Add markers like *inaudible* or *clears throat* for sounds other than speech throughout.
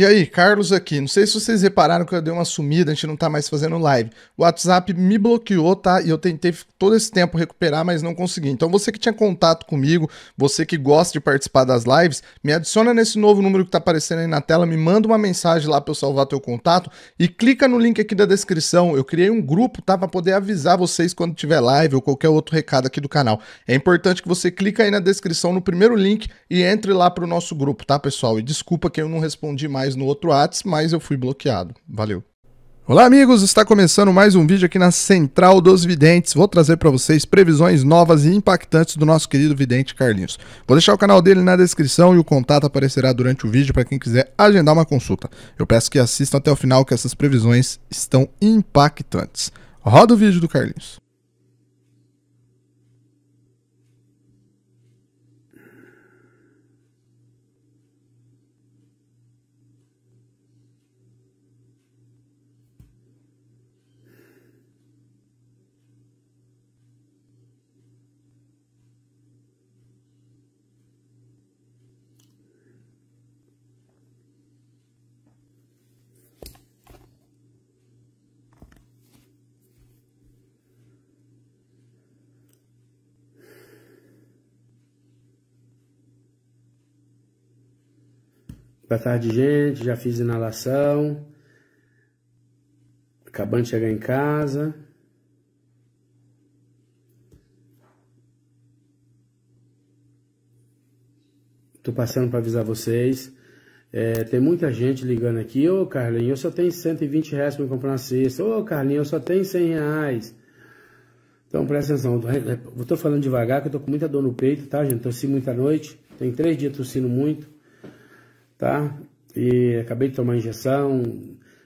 E aí, Carlos aqui. Não sei se vocês repararam que eu dei uma sumida, a gente não tá mais fazendo live. O WhatsApp me bloqueou, tá? E eu tentei todo esse tempo recuperar, mas não consegui. Então, você que tinha contato comigo, você que gosta de participar das lives, me adiciona nesse novo número que tá aparecendo aí na tela, me manda uma mensagem lá para eu salvar teu contato e clica no link aqui da descrição. Eu criei um grupo, tá? Para poder avisar vocês quando tiver live ou qualquer outro recado aqui do canal. É importante que você clica aí na descrição no primeiro link e entre lá pro nosso grupo, tá, pessoal? E desculpa que eu não respondi mais no outro Whats, mas eu fui bloqueado. Valeu. Olá, amigos! Está começando mais um vídeo aqui na Central dos Videntes. Vou trazer para vocês previsões novas e impactantes do nosso querido vidente Carlinhos. Vou deixar o canal dele na descrição e o contato aparecerá durante o vídeo para quem quiser agendar uma consulta. Eu peço que assistam até o final que essas previsões estão impactantes. Roda o vídeo do Carlinhos. Boa tarde, gente. Já fiz inalação. Acabando de chegar em casa. Tô passando para avisar vocês. É, tem muita gente ligando aqui. Ô, Carlinhos, eu só tenho 120 reais para comprar uma cesta. Ô, Carlinhos, eu só tenho 100 reais. Então, presta atenção. Eu tô falando devagar, que eu tô com muita dor no peito, tá, gente? Tossi muita noite. Tem três dias tossindo muito tá? E acabei de tomar injeção,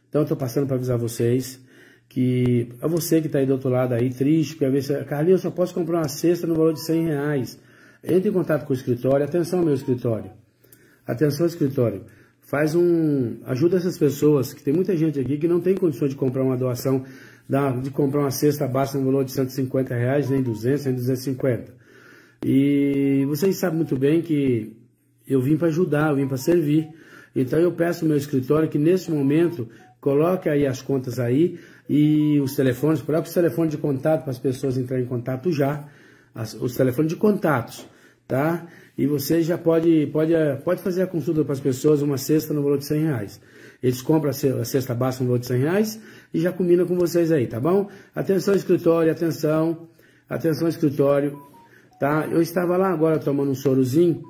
então eu tô passando para avisar vocês que a você que está aí do outro lado aí, triste, porque ver se Carlinhos, eu só posso comprar uma cesta no valor de 100 reais. Entre em contato com o escritório, atenção meu escritório, atenção escritório, faz um, ajuda essas pessoas, que tem muita gente aqui que não tem condições de comprar uma doação, de comprar uma cesta baixa no valor de 150 reais, nem 200, nem 250. E vocês sabem muito bem que eu vim para ajudar, eu vim para servir. Então eu peço ao meu escritório que nesse momento coloque aí as contas aí e os telefones, os próprios telefones de contato para as pessoas entrarem em contato já, as, os telefones de contatos, tá? E você já pode, pode, pode fazer a consulta para as pessoas, uma cesta no valor de 100 reais. Eles compram a cesta básica no valor de 100 reais e já combina com vocês aí, tá bom? Atenção escritório, atenção, atenção escritório, tá? Eu estava lá agora tomando um sorozinho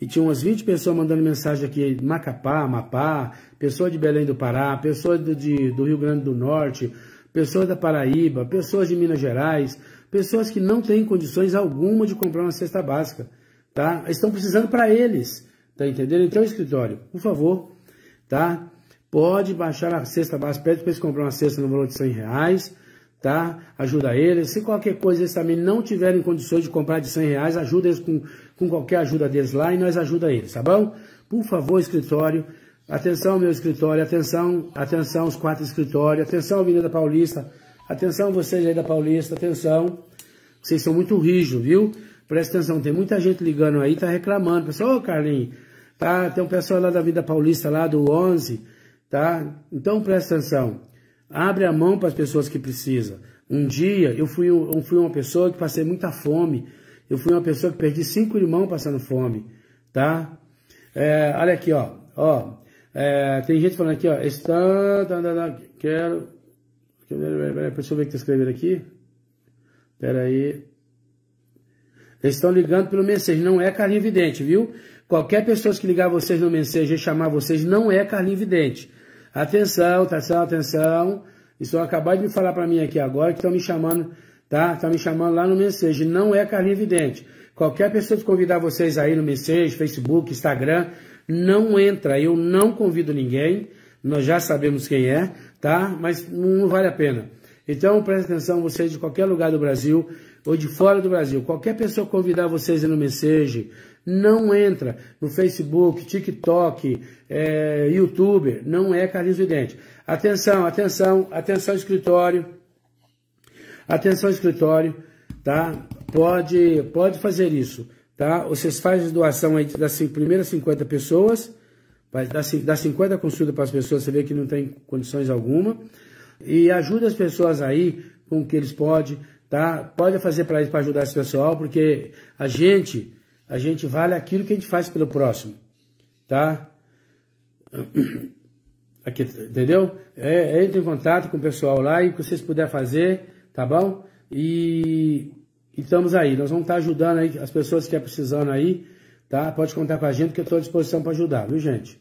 e tinha umas 20 pessoas mandando mensagem aqui, Macapá, Amapá, pessoa de Belém do Pará, pessoa do, de, do Rio Grande do Norte, pessoas da Paraíba, pessoas de Minas Gerais, pessoas que não têm condições alguma de comprar uma cesta básica, tá? Estão precisando para eles, tá entendendo? Então, escritório, por favor, tá? Pode baixar a cesta básica, pede para eles comprar uma cesta no valor de 100 reais, tá? Ajuda eles. Se qualquer coisa eles também não tiverem condições de comprar de 100 reais, ajuda eles com, com qualquer ajuda deles lá e nós ajuda eles, tá bom? Por favor, escritório, atenção meu escritório, atenção, atenção os quatro escritórios, atenção Avenida Paulista, atenção vocês aí da Paulista, atenção, vocês são muito rígidos, viu? Presta atenção, tem muita gente ligando aí, tá reclamando, pessoal, ô oh, Carlinhos, tá? Tem um pessoal lá da Avenida Paulista, lá do 11, tá? Então presta atenção, Abre a mão para as pessoas que precisam. Um dia eu fui, eu fui uma pessoa que passei muita fome. Eu fui uma pessoa que perdi cinco irmãos passando fome. Tá? É, olha aqui, ó. ó é, tem gente falando aqui, ó. Está. Quero. deixa eu ver o que tá escrevendo aqui. Pera aí. Eles estão ligando pelo mensagem. não é Carlinho Vidente, viu? Qualquer pessoa que ligar vocês no mensagem e chamar vocês não é Carlinho Vidente. Atenção, tá atenção, atenção. Isso acabaram de me falar para mim aqui agora que estão me chamando, tá? Estão me chamando lá no Message. Não é Carlinho Vidente. Qualquer pessoa que convidar vocês aí no Message, Facebook, Instagram, não entra. Eu não convido ninguém. Nós já sabemos quem é, tá? Mas não vale a pena. Então presta atenção, vocês de qualquer lugar do Brasil ou de fora do Brasil, qualquer pessoa convidar vocês no mensage message, não entra no Facebook, TikTok, é, YouTube, não é Carlinhos Vidente. Atenção, atenção, atenção escritório, atenção escritório, tá? Pode, pode fazer isso, tá? Vocês fazem doação aí das primeiras 50 pessoas, das 50 consultas para as pessoas, você vê que não tem condições alguma, e ajuda as pessoas aí com o que eles podem, tá? Pode fazer para para ajudar esse pessoal, porque a gente, a gente vale aquilo que a gente faz pelo próximo, tá? *clears throat* Aqui, entendeu? É, entre em contato com o pessoal lá e o que vocês puderem fazer, tá bom? E, e estamos aí, nós vamos estar tá ajudando aí as pessoas que estão é precisando aí, tá? Pode contar com a gente que eu estou à disposição para ajudar, viu gente?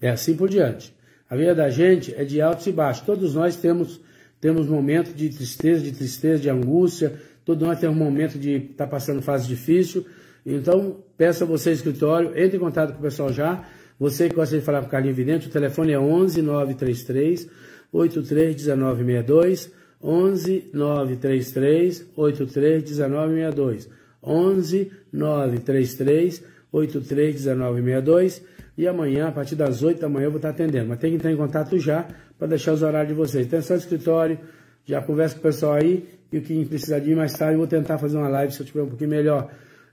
É assim por diante. A vida da gente é de altos e baixos. Todos nós temos temos momentos de tristeza, de tristeza, de angústia, todo nós temos um momento de estar tá passando fase difícil. Então, peço a você, escritório, entre em contato com o pessoal já. Você que gosta de falar com o Carlinho Vidente, o telefone é 11 933 831962. 11 933 831962. 11 933 831962. E amanhã, a partir das 8 da manhã, eu vou estar atendendo. Mas tem que entrar em contato já para deixar os horários de vocês. Atenção, é escritório, já conversa com o pessoal aí e o que precisar de ir mais tarde, eu vou tentar fazer uma live se eu tiver um pouquinho melhor.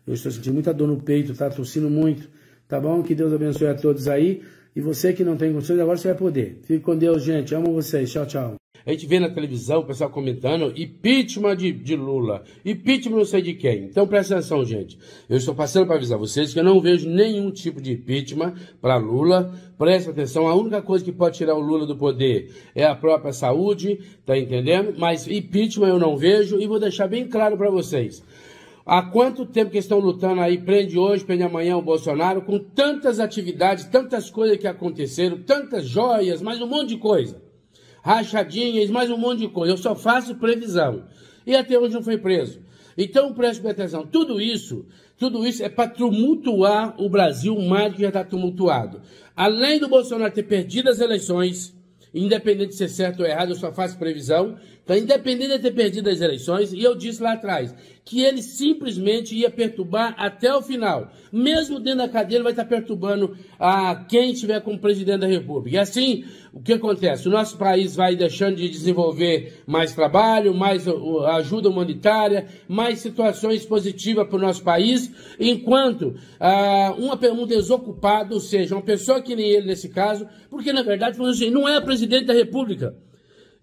Eu estou sentindo muita dor no peito, tá tossindo muito, tá bom? Que Deus abençoe a todos aí. E você que não tem condições, agora você vai poder. Fique com Deus, gente. Amo vocês. Tchau, tchau. A gente vê na televisão o pessoal comentando impeachment de, de Lula, impeachment não sei de quem. Então presta atenção, gente. Eu estou passando para avisar vocês que eu não vejo nenhum tipo de impeachment para Lula. Presta atenção, a única coisa que pode tirar o Lula do poder é a própria saúde, tá entendendo? Mas impeachment eu não vejo e vou deixar bem claro para vocês. Há quanto tempo que estão lutando aí, prende hoje, prende amanhã o Bolsonaro, com tantas atividades, tantas coisas que aconteceram, tantas joias, mais um monte de coisa rachadinhas, mais um monte de coisa. Eu só faço previsão. E até hoje não foi preso. Então preste atenção, tudo isso, tudo isso é para tumultuar o Brasil mais que já está tumultuado. Além do Bolsonaro ter perdido as eleições, independente de ser certo ou errado, eu só faço previsão, então, independente de ter perdido as eleições, e eu disse lá atrás, que ele simplesmente ia perturbar até o final. Mesmo dentro da cadeira ele vai estar perturbando a ah, quem estiver como presidente da República. E assim, o que acontece? O nosso país vai deixando de desenvolver mais trabalho, mais ajuda humanitária, mais situações positivas para o nosso país, enquanto ah, uma, um desocupado, ou seja, uma pessoa que nem ele nesse caso, porque na verdade, assim, não é presidente da República.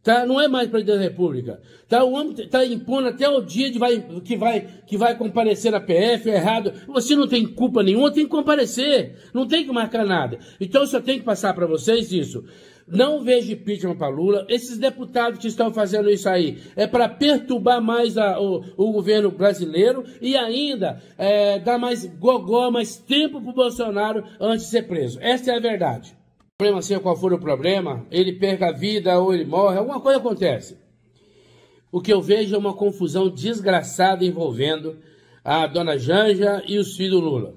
Tá? Não é mais presidente da República. Tá? O homem está impondo até o dia de vai, que, vai, que vai comparecer a PF, é errado. Você não tem culpa nenhuma, tem que comparecer. Não tem que marcar nada. Então, só tem que passar para vocês isso. Não vejo impeachment para Lula. Esses deputados que estão fazendo isso aí é para perturbar mais a, o, o, governo brasileiro e ainda é, dar mais gogó, mais tempo para o Bolsonaro antes de ser preso. Essa é a verdade problema, seja qual for o problema, ele perca a vida ou ele morre, alguma coisa acontece. O que eu vejo é uma confusão desgraçada envolvendo a dona Janja e os filhos do Lula.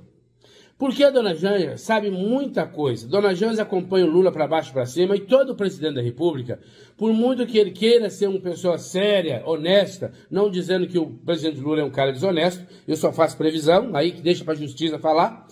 Porque a dona Janja sabe muita coisa. Dona Janja acompanha o Lula para baixo para cima e todo presidente da República, por muito que ele queira ser uma pessoa séria, honesta, não dizendo que o presidente Lula é um cara desonesto, eu só faço previsão, aí que deixa para a justiça falar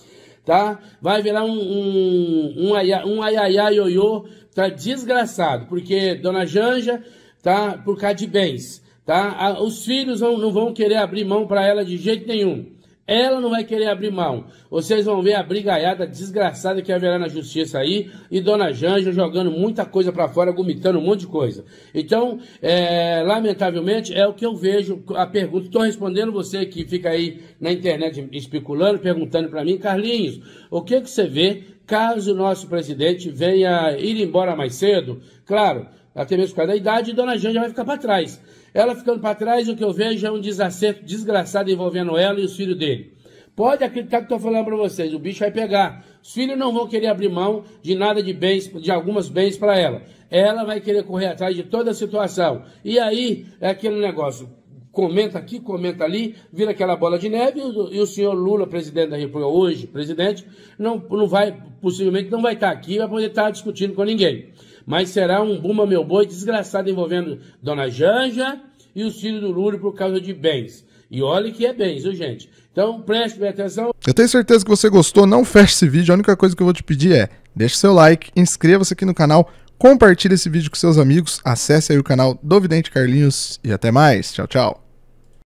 tá? Vai virar um, um, aia, um aiaia ioiô tá desgraçado, porque Dona Janja tá por causa de bens, tá? Os filhos não vão querer abrir mão para ela de jeito nenhum. Ela não vai querer abrir mão. Vocês vão ver a brigaiada desgraçada que haverá na justiça aí e Dona Janja jogando muita coisa para fora, vomitando um monte de coisa. Então, é, lamentavelmente, é o que eu vejo. A pergunta, estou respondendo você que fica aí na internet especulando, perguntando para mim, Carlinhos, o que, que você vê caso o nosso presidente venha ir embora mais cedo? Claro, até mesmo por causa da idade, e Dona Janja vai ficar para trás. Ela ficando para trás, o que eu vejo é um desacerto desgraçado envolvendo ela e os filhos dele. Pode acreditar que estou falando para vocês, o bicho vai pegar. Os filhos não vão querer abrir mão de nada de bens, de algumas bens para ela. Ela vai querer correr atrás de toda a situação. E aí é aquele negócio, comenta aqui, comenta ali, vira aquela bola de neve e o, senhor Lula, presidente da República, hoje presidente, não, não vai, possivelmente não vai estar aqui, vai poder estar discutindo com ninguém mas será um bumba meu boi desgraçado envolvendo Dona Janja e os filhos do Lúlio por causa de bens. E olhe que é bens, viu, gente? Então preste bem atenção. Eu tenho certeza que você gostou, não feche esse vídeo. A única coisa que eu vou te pedir é deixe seu like, inscreva-se aqui no canal, compartilhe esse vídeo com seus amigos, acesse aí o canal do Vidente Carlinhos e até mais. Tchau, tchau.